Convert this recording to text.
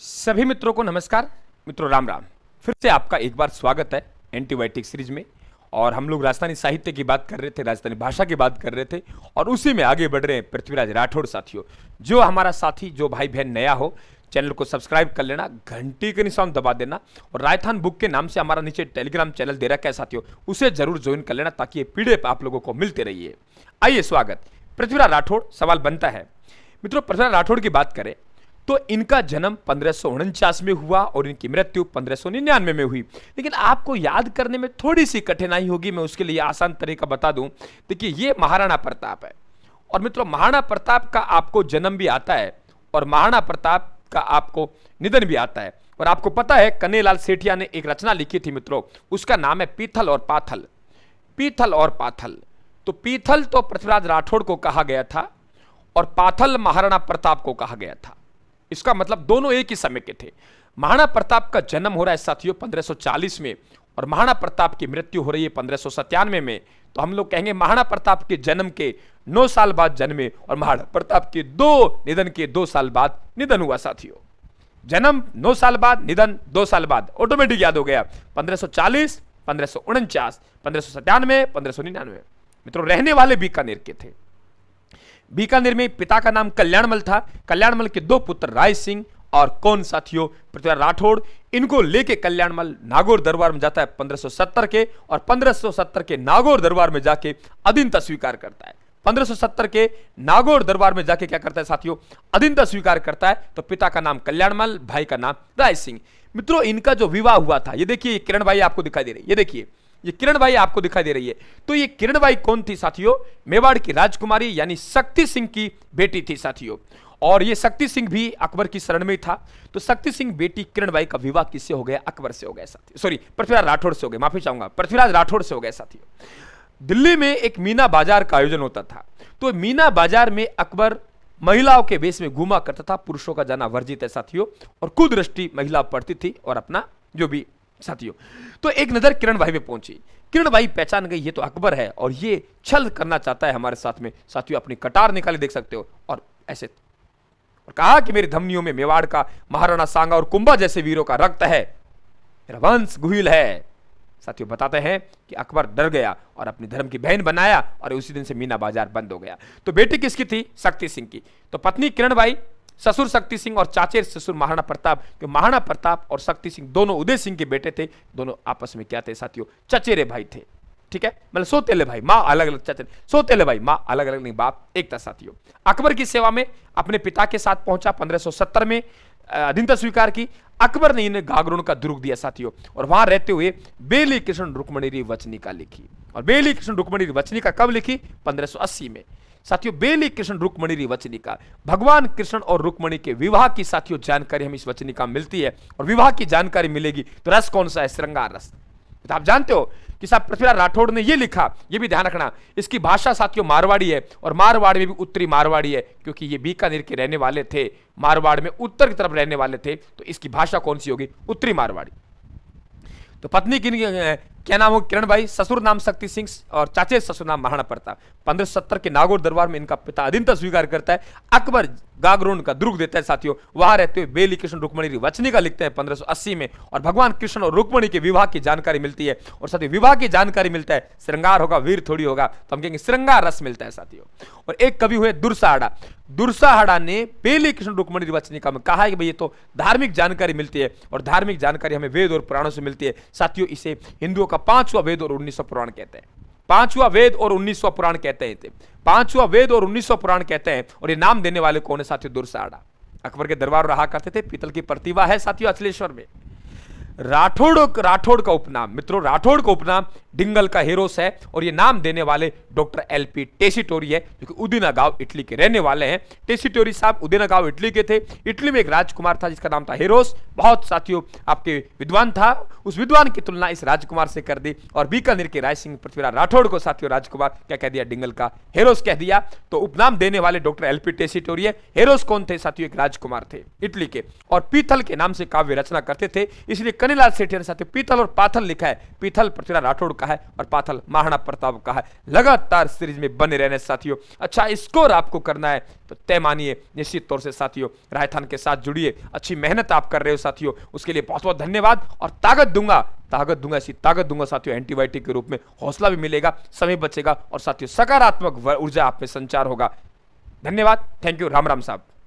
सभी मित्रों को नमस्कार मित्रों राम राम फिर से आपका एक बार स्वागत है एंटीबायोटिक सीरीज में और हम लोग राजस्थानी साहित्य की बात कर रहे थे राजस्थानी भाषा की बात कर रहे थे और उसी में आगे बढ़ रहे हैं पृथ्वीराज राठौड़ साथियों जो हमारा साथी जो भाई बहन नया हो चैनल को सब्सक्राइब कर लेना घंटी के निशान दबा देना और राजस्थान बुक के नाम से हमारा नीचे टेलीग्राम चैनल दे रखा है साथियों उसे जरूर ज्वाइन कर लेना ताकि ये पीढ़ी आप लोगों को मिलते रहिए आइए स्वागत पृथ्वीराज राठौड़ सवाल बनता है मित्रों पृथ्वीराज राठौड़ की बात करें तो इनका जन्म पंद्रह में हुआ और इनकी मृत्यु पंद्रह में हुई लेकिन आपको याद करने में थोड़ी सी कठिनाई होगी मैं उसके लिए आसान तरीका बता दूं देखिए ये महाराणा प्रताप है और मित्रों महाराणा प्रताप का आपको जन्म भी आता है और महाराणा प्रताप का आपको निधन भी आता है और आपको पता है कन्हैयालाल सेठिया ने एक रचना लिखी थी मित्रों उसका नाम है पीथल और पाथल पीथल और पाथल तो पीथल तो पृथ्वीराज राठौड़ को कहा गया था और पाथल महाराणा प्रताप को कहा गया था इसका मतलब दोनों एक ही समय के थे महाराणा प्रताप का जन्म हो रहा है साथियों 1540 में और महाराणा प्रताप की मृत्यु हो रही है पंद्रह में तो हम लोग कहेंगे महाराणा प्रताप के जन्म के नौ साल बाद जन्मे और महाराणा प्रताप के दो निधन के दो साल बाद निधन हुआ साथियों जन्म नौ साल बाद निधन दो साल बाद ऑटोमेटिक याद हो गया 1540, 1549 1597 1599 मित्रों रहने वाले बीकानेर के थे बीकानेर में पिता का नाम कल्याणमल था कल्याणमल के दो पुत्र राय सिंह और कौन साथियों पृथ्वीराज राठौड़ इनको लेके कल्याणमल नागौर दरबार में जाता है 1570 के और 1570 के नागौर दरबार में जाके अधीनता स्वीकार करता है 1570 के नागौर दरबार में जाके क्या करता है साथियों अधीनता स्वीकार करता है तो पिता का नाम कल्याणमल भाई का नाम राय सिंह मित्रों इनका जो विवाह हुआ था ये देखिए किरण भाई आपको दिखाई दे रही है ये देखिए ये किरण बाई आपको दिखाई दे रही है तो ये किरण बाई कौन थी साथियों मेवाड़ की राजकुमारी यानी शक्ति सिंह की बेटी थी साथियों और ये शक्ति सिंह भी अकबर की शरण में था तो शक्ति सिंह बेटी किरण बाई का विवाह किससे हो गया अकबर से हो गया साथियों सॉरी पृथ्वीराज राठौड़ से हो गया माफी चाहूंगा पृथ्वीराज राठौड़ से हो गया साथियों दिल्ली में एक मीना बाजार का आयोजन होता था तो मीना बाजार में अकबर महिलाओं के बेस में घूमा करता था पुरुषों का जाना वर्जित है साथियों और कुदृष्टि महिला पढ़ती थी और अपना जो भी साथियों तो एक नज़र किरण भाई पे पहुंची किरण भाई पहचान गई ये तो अकबर है और ये छल करना चाहता है हमारे साथ में साथियों अपनी कटार निकाले देख सकते हो और ऐसे और कहा कि मेरी धमनियों में मेवाड़ का महाराणा सांगा और कुंभा जैसे वीरों का रक्त है मेरा वंश गुहिल है साथियों बताते हैं कि अकबर डर गया और अपनी धर्म की बहन बनाया और उसी दिन से मीना बाजार बंद हो गया तो बेटी किसकी थी शक्ति सिंह की तो पत्नी किरण भाई ससुर शक्ति सिंह और चाचेर ससुर महाराणा प्रताप जो महाराणा प्रताप और शक्ति सिंह दोनों उदय सिंह के बेटे थे दोनों आपस में क्या थे साथियों चचेरे भाई थे ठीक है मतलब सोतेले भाई माँ अलग अलग चचेरे सोतेले भाई माँ अलग अलग नहीं बाप एक था साथियों अकबर की सेवा में अपने पिता के साथ पहुंचा पंद्रह में अधीनता स्वीकार की अकबर ने इन्हें गागरों का दुर्ग दिया साथियों और वहां रहते हुए बेली कृष्ण रुक्मणी वचनिका लिखी और बेली कृष्ण रुक्मणी वचनिका कब लिखी पंद्रह में साथियों बेली कृष्ण रुक्मणी री वचनिका भगवान कृष्ण और रुक्मणी के विवाह की साथियों जानकारी हमें इस वचनिका मिलती है और विवाह की जानकारी मिलेगी तो रस कौन सा है श्रृंगार रस तो आप जानते हो कि साहब पृथ्वीराज राठौड़ ने यह लिखा यह भी ध्यान रखना इसकी भाषा साथियों मारवाड़ी है और मारवाड़ में भी उत्तरी मारवाड़ी है क्योंकि ये बीकानेर के रहने वाले थे मारवाड़ में उत्तर की तरफ रहने वाले थे तो इसकी भाषा कौन सी होगी उत्तरी मारवाड़ी तो पत्नी किन क्या नाम हो किरण भाई ससुर नाम शक्ति सिंह और चाचे ससुर नाम महाराणा प्रताप पंद्रह सत्तर के नागौर दरबार में इनका पिता अधीनता स्वीकार करता है अकबर गागरोन का दुर्ग देता है साथियों वहां रहते हुए बेली कृष्ण रुक्मणी वचनी का लिखते हैं पंद्रह में और भगवान कृष्ण और रुक्मणी के विवाह की जानकारी मिलती है और साथियों विवाह की जानकारी मिलता है श्रृंगार होगा वीर थोड़ी होगा तो हम कहेंगे श्रृंगार रस मिलता है साथियों और एक कवि हुए दुर्साहड़ा दुर्साहड़ा ने बेली कृष्ण रुक्मणी रिवचनिका में कहा है कि भाई ये तो धार्मिक जानकारी मिलती है और धार्मिक जानकारी हमें वेद और पुराणों से मिलती है साथियों इसे हिंदुओं पांचवा वेद और उन्नीसवा पुराण कहते हैं पांचवा वेद और उन्नीसवा पुराण कहते हैं पांचवा वेद और उन्नीसवा पुराण कहते हैं और ये नाम देने वाले कौन है साथियों दुर्साड़ा अकबर के दरबार रहा करते थे पीतल की प्रतिभा है साथियों अचलेश्वर में राठौड़ राठौड़ का उपनाम मित्रों राठौड़ का उपनाम डिंगल का हेरोस है और ये नाम देने वाले डॉक्टर एल पी टेसिटोरी है जो कि उदीना गांव इटली के रहने वाले हैं टेसिटोरी साहब उदीना गांव इटली के थे इटली में एक राजकुमार था जिसका नाम था हेरोस बहुत साथियों आपके विद्वान था उस विद्वान की तुलना इस राजकुमार से कर दी और बीकानेर के राय सिंह पृथ्वीराज राठौड़ को साथियों राजकुमार क्या कह दिया डिंगल का हेरोस कह दिया तो उपनाम देने वाले डॉक्टर एल पी टेसिटोरी है हेरोस कौन थे साथियों एक राजकुमार थे इटली के और पीथल के नाम से काव्य रचना करते थे इसलिए कन्हैलाल सेठिया ने साथ पीतल और पाथल लिखा है पीथल पृथ्वीराज राठौड़ का है और पाथल महाराणा प्रताप का है लगातार सीरीज में बने रहने साथियों अच्छा स्कोर आपको करना है तो तय मानिए निश्चित तौर से साथियों राजस्थान के साथ जुड़िए अच्छी मेहनत आप कर रहे हो साथियों उसके लिए बहुत बहुत धन्यवाद और ताकत दूंगा ताकत दूंगा ऐसी ताकत दूंगा साथियों एंटीबायोटिक के रूप में हौसला भी मिलेगा समय बचेगा और साथियों सकारात्मक ऊर्जा आप में संचार होगा धन्यवाद थैंक यू राम राम साहब